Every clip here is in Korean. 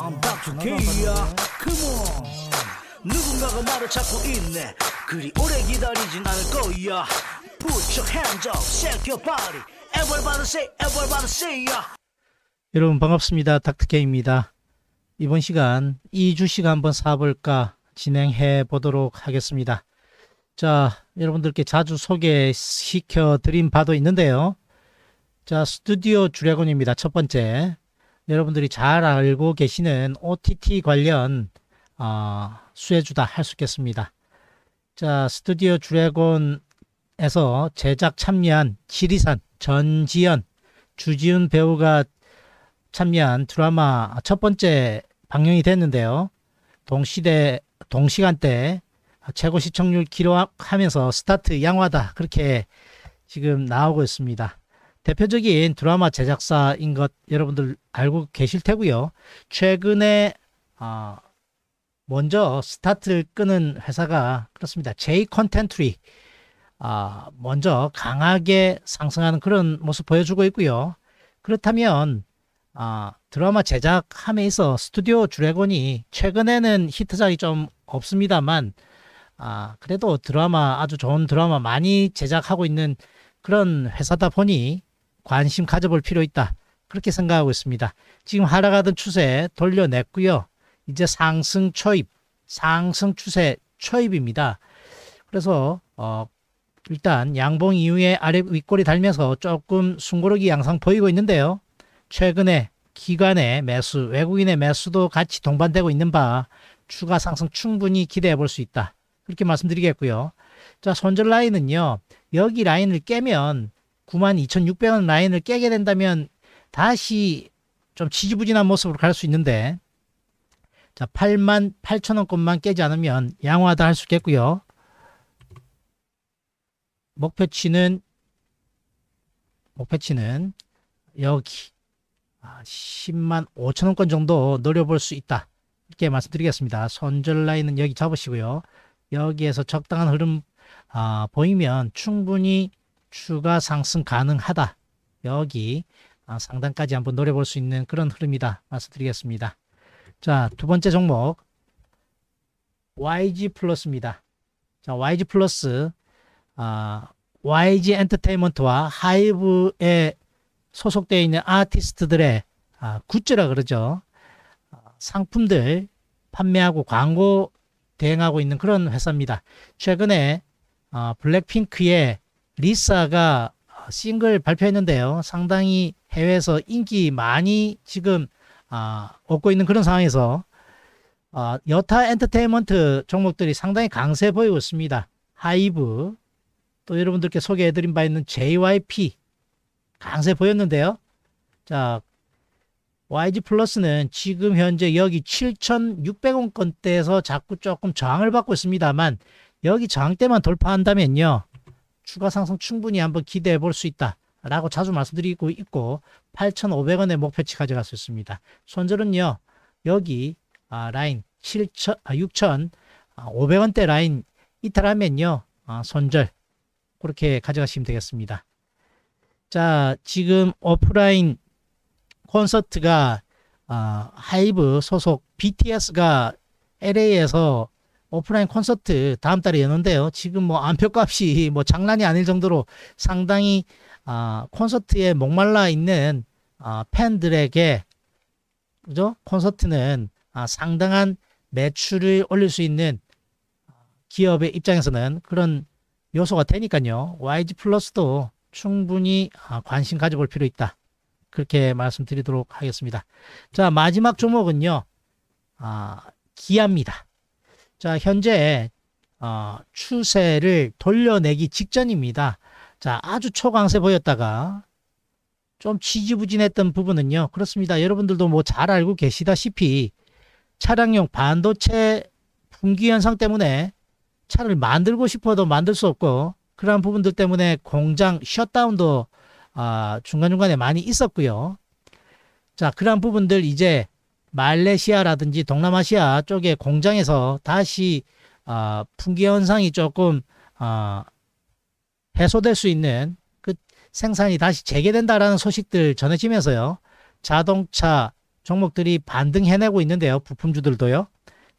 I'm back to K야 Come on 누군가가 말을 찾고 있네 그리 오래 기다리진 않을 거야 Put your hands up, shake your body Everybody say, everybody say ya 여러분 반갑습니다 닥터케입니다 이번 시간 2주씩 한번 사볼까 진행해 보도록 하겠습니다 자 여러분들께 자주 소개시켜 드린 바도 있는데요 자 스튜디오 주례곤입니다 첫 번째 여러분들이 잘 알고 계시는 OTT 관련 어, 수혜주다 할 수 있겠습니다. 자, 스튜디오 주래곤에서 제작 참여한 지리산, 전지현, 주지훈 배우가 참여한 드라마 첫 번째 방영이 됐는데요. 동시대, 동시간대 최고 시청률 기록하면서 스타트 양화다. 그렇게 지금 나오고 있습니다. 대표적인 드라마 제작사인 것 여러분들 알고 계실 테고요. 최근에 어, 먼저 스타트를 끄는 회사가 그렇습니다. J 컨텐트리 아, 먼저 강하게 상승하는 그런 모습 보여주고 있고요. 그렇다면 아, 드라마 제작함에 있어 스튜디오 주래곤이 최근에는 히트작이 좀 없습니다만 아, 그래도 드라마 아주 좋은 드라마 많이 제작하고 있는 그런 회사다 보니 관심 가져볼 필요 있다. 그렇게 생각하고 있습니다. 지금 하락하던 추세 돌려냈고요. 이제 상승 초입, 상승 추세 초입입니다. 그래서 어, 일단 양봉 이후에 아래 윗골이 달면서 조금 숨고르기 양상 보이고 있는데요. 최근에 기관의 매수, 외국인의 매수도 같이 동반되고 있는 바 추가 상승 충분히 기대해 볼 수 있다. 그렇게 말씀드리겠고요. 자, 손절 라인은요. 여기 라인을 깨면 92,600원 라인을 깨게 된다면 다시 좀 지지부진한 모습으로 갈 수 있는데 자8 0 0 0원권만 깨지 않으면 양호하다 할 수 있겠고요. 목표치는 목표치는 여기 10만 아, 5천원권 정도 노려볼 수 있다. 이렇게 말씀드리겠습니다. 손절 라인은 여기 잡으시고요. 여기에서 적당한 흐름 아, 보이면 충분히 추가 상승 가능하다. 여기 아, 상단까지 한번 노려볼 수 있는 그런 흐름이다. 말씀드리겠습니다. 자, 두 번째 종목 YG 플러스입니다. 자, YG 플러스 아, YG 엔터테인먼트와 하이브에 소속되어 있는 아티스트들의 아, 굿즈라 그러죠. 아, 상품들 판매하고 광고 대행하고 있는 그런 회사입니다. 최근에 아, 블랙핑크의 리사가 싱글 발표했는데요. 상당히 해외에서 인기 많이 지금 아, 얻고 있는 그런 상황에서 아, 여타 엔터테인먼트 종목들이 상당히 강세 보이고 있습니다. 하이브 또 여러분들께 소개해드린 바 있는 JYP 강세 보였는데요. 자 YG 플러스는 지금 현재 여기 7,600원권대에서 자꾸 조금 저항을 받고 있습니다만 여기 저항대만 돌파한다면요. 추가 상승 충분히 한번 기대해 볼 수 있다. 라고 자주 말씀드리고 있고 8,500원의 목표치 가져갈 수 있습니다. 손절은요. 여기 아, 라인 7천, 아, 6,500원대 아, 라인 이탈하면요. 아, 손절 그렇게 가져가시면 되겠습니다. 자 지금 오프라인 콘서트가 아, 하이브 소속 BTS가 LA에서 오프라인 콘서트 다음 달에 여는데요. 지금 뭐 안표값이 뭐 장난이 아닐 정도로 상당히 아, 콘서트에 목말라 있는 아, 팬들에게 그죠? 콘서트는 아, 상당한 매출을 올릴 수 있는 아, 기업의 입장에서는 그런 요소가 되니까요. YG 플러스도 충분히 아, 관심 가져볼 필요 있다. 그렇게 말씀드리도록 하겠습니다. 자 마지막 종목은요. 아, 기아입니다. 자, 현재 어, 추세를 돌려내기 직전입니다. 자, 아주 초강세 보였다가 좀 지지부진했던 부분은요. 그렇습니다. 여러분들도 뭐 잘 알고 계시다시피 차량용 반도체 분기 현상 때문에 차를 만들고 싶어도 만들 수 없고 그러한 부분들 때문에 공장 셧다운도 아, 중간중간에 많이 있었고요. 자, 그러한 부분들 이제 말레이시아라든지 동남아시아 쪽의 공장에서 다시 어, 풍기 현상이 조금 어, 해소될 수 있는 그 생산이 다시 재개된다라는 소식들 전해지면서요. 자동차 종목들이 반등해내고 있는데요. 부품주들도요.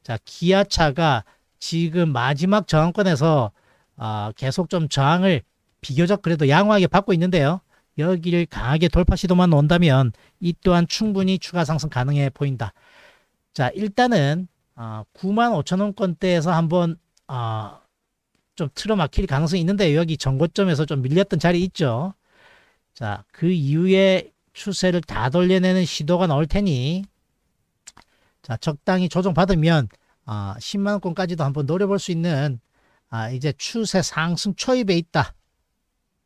자, 기아차가 지금 마지막 저항권에서 어, 계속 좀 저항을 비교적 그래도 양호하게 받고 있는데요. 여기를 강하게 돌파 시도만 온다면 이 또한 충분히 추가 상승 가능해 보인다. 자 일단은 어, 9만 5천원권대에서 한번 어, 좀 틀어막힐 가능성이 있는데 여기 전고점에서 좀 밀렸던 자리 있죠. 자그 이후에 추세를 다 돌려내는 시도가 나올 테니 자 적당히 조정받으면 어, 10만원권까지도 한번 노려볼 수 있는 아, 이제 추세 상승 초입에 있다.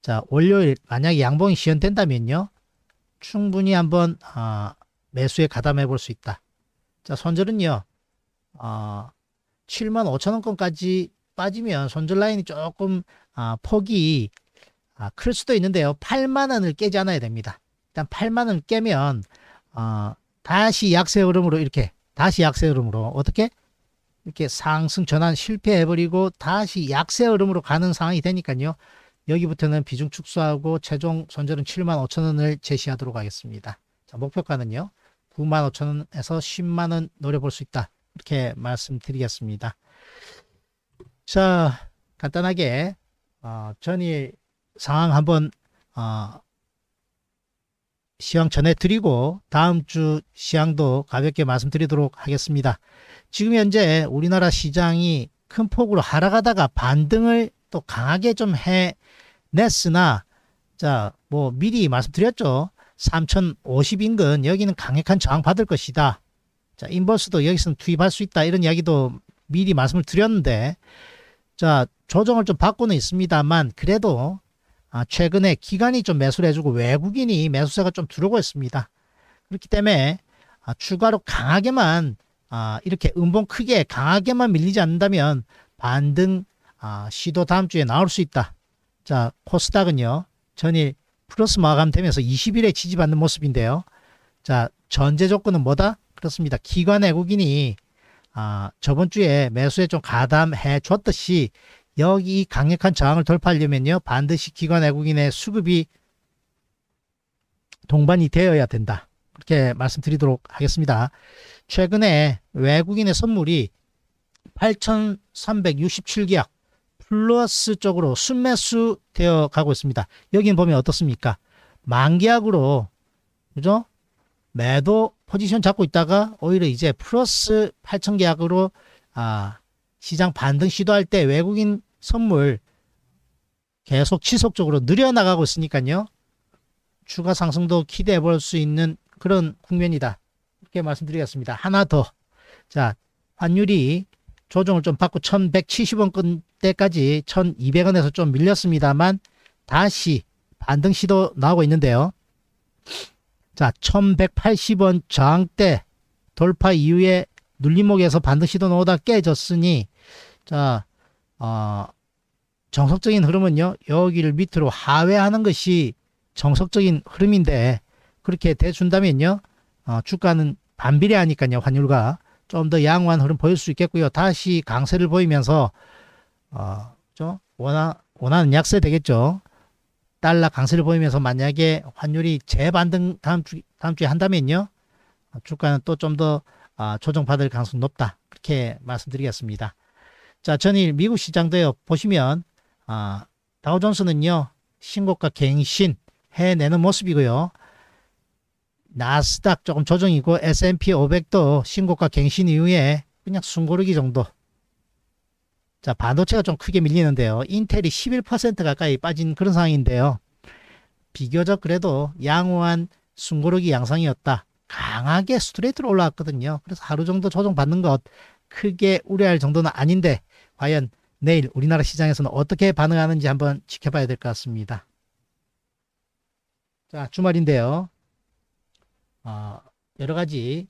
자 월요일 만약에 양봉이 시연된다면요. 충분히 한번 어, 매수에 가담해 볼 수 있다. 자 손절은요. 어, 아, 7만 5천원권까지 빠지면 손절 라인이 조금 어, 폭이 아, 클 수도 있는데요. 8만원을 깨지 않아야 됩니다. 일단 8만원 깨면 어, 다시 약세 흐름으로 이렇게 다시 약세 흐름으로 어떻게 이렇게 상승 전환 실패해버리고 다시 약세 흐름으로 가는 상황이 되니까요. 여기부터는 비중 축소하고 최종 손절은 7만 5천원을 제시하도록 하겠습니다. 자, 목표가는요. 9만 5천원에서 10만원 노려볼 수 있다. 이렇게 말씀드리겠습니다. 자, 간단하게 어, 전일 상황 한번 어, 시황 전해드리고 다음 주 시황도 가볍게 말씀드리도록 하겠습니다. 지금 현재 우리나라 시장이 큰 폭으로 하락하다가 반등을 또 강하게 좀 해냈으나 자뭐 미리 말씀드렸죠. 3,050 인근 여기는 강력한 저항 받을 것이다. 자 인버스도 여기서는 투입할 수 있다 이런 이야기도 미리 말씀을 드렸는데 자 조정을 좀 받고는 있습니다만 그래도 아, 최근에 기간이 좀 매수를 해주고 외국인이 매수세가 좀 들어오고 있습니다. 그렇기 때문에 아, 추가로 강하게만 아, 이렇게 음봉 크게 강하게만 밀리지 않는다면 반등 아, 시도 다음 주에 나올 수 있다. 자, 코스닥은요. 전일 플러스 마감되면서 20일에 지지받는 모습인데요. 자, 전제 조건은 뭐다? 그렇습니다. 기관 외국인이 아, 저번 주에 매수에 좀 가담해 줬듯이 여기 강력한 저항을 돌파하려면요. 반드시 기관 외국인의 수급이 동반이 되어야 된다. 그렇게 말씀드리도록 하겠습니다. 최근에 외국인의 선물이 8,367계약 플러스 쪽으로 순매수 되어 가고 있습니다. 여기 보면 어떻습니까? 만기약으로 그죠? 매도 포지션 잡고 있다가 오히려 이제 플러스 8천 계약으로 아, 시장 반등 시도할 때 외국인 선물 계속 지속적으로 늘려나가고 있으니까요. 추가 상승도 기대해 볼 수 있는 그런 국면이다. 이렇게 말씀드리겠습니다. 하나 더. 자, 환율이 조정을 좀 받고 1 1 7 0원때까지 1200원에서 좀 밀렸습니다만 다시 반등 시도 나오고 있는데요. 자 1180원 저항대 돌파 이후에 눌림목에서 반등 시도 나오다 깨졌으니 자 어, 정석적인 흐름은요 여기를 밑으로 하회하는 것이 정석적인 흐름인데 그렇게 대준다면요 어, 주가는 반비례하니까요 환율과 좀더 양호한 흐름 보일 수 있겠고요. 다시 강세를 보이면서 어, 좀 원하, 원하는 약세 되겠죠. 달러 강세를 보이면서 만약에 환율이 재반등 다음 주 다음 주에 한다면요. 주가는 또 좀 더 아, 조정받을 가능성이 높다. 그렇게 말씀드리겠습니다. 자, 전일 미국 시장도요. 보시면 아, 다우존스는요. 신고가 갱신 해내는 모습이고요. 나스닥 조금 조정이고 S&P 500도 신고가 갱신 이후에 그냥 숨고르기 정도. 자 반도체가 좀 크게 밀리는데요. 인텔이 11% 가까이 빠진 그런 상황인데요. 비교적 그래도 양호한 숨고르기 양상이었다. 강하게 스트레이트로 올라왔거든요. 그래서 하루 정도 조정받는 것 크게 우려할 정도는 아닌데 과연 내일 우리나라 시장에서는 어떻게 반응하는지 한번 지켜봐야 될 것 같습니다. 자 주말인데요. 어, 여러 가지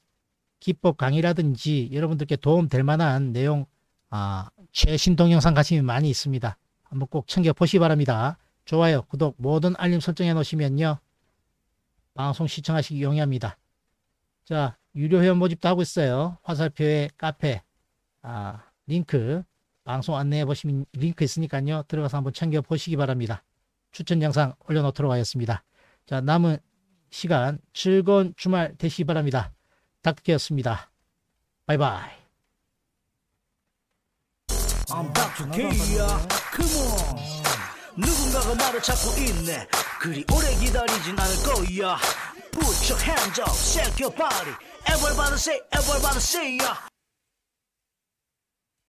기법 강의라든지 여러분들께 도움될 만한 내용 아, 최신 동영상 관심이 많이 있습니다. 한번 꼭 챙겨보시기 바랍니다. 좋아요, 구독, 모든 알림 설정해 놓으시면요. 방송 시청하시기 용이합니다. 자, 유료 회원 모집도 하고 있어요. 화살표에 카페 아, 링크 방송 안내해 보시면 링크 있으니까요. 들어가서 한번 챙겨보시기 바랍니다. 추천 영상 올려놓도록 하겠습니다. 자, 남은 시간 즐거운 주말 되시기 바랍니다. 닥터였습니다. 바이바이. I'm back to Kia. Come on. 누군가가 나를 찾고 있네. 그리 오래 기다리진 않을 거야. Put your hands up, shake your body. Everybody say, everybody say, yeah.